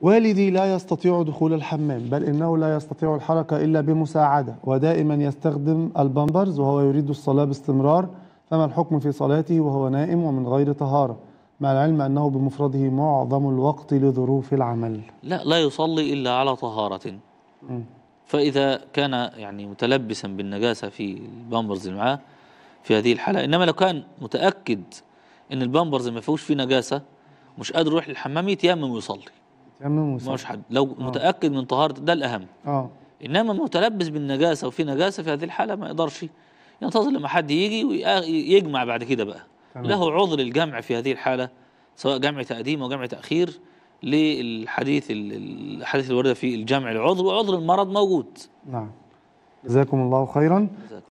والدي لا يستطيع دخول الحمام بل إنه لا يستطيع الحركة إلا بمساعدة ودائما يستخدم البامبرز وهو يريد الصلاة باستمرار فما الحكم في صلاته وهو نائم ومن غير طهارة مع العلم أنه بمفرده معظم الوقت لظروف العمل لا لا يصلي إلا على طهارة فإذا كان يعني متلبسا بالنجاسة في البامبرز اللي معاه في هذه الحالة إنما لو كان متأكد إن البامبرز ما فيهوش فيه نجاسة مش قادر يروح للحمام يتيمم ويصلي تيمم وصح مش حد لو أوه. متاكد من طهاره ده الاهم اه انما متلبس بالنجاسه وفي نجاسه في هذه الحاله ما يقدرش ينتظر لما حد يجي ويجمع بعد كده بقى تمام. له عذر الجمع في هذه الحاله سواء جمع تقديم او جمع تاخير للحديث الحديث الوارده في الجمع العذر وعذر المرض موجود نعم جزاكم الله خيرا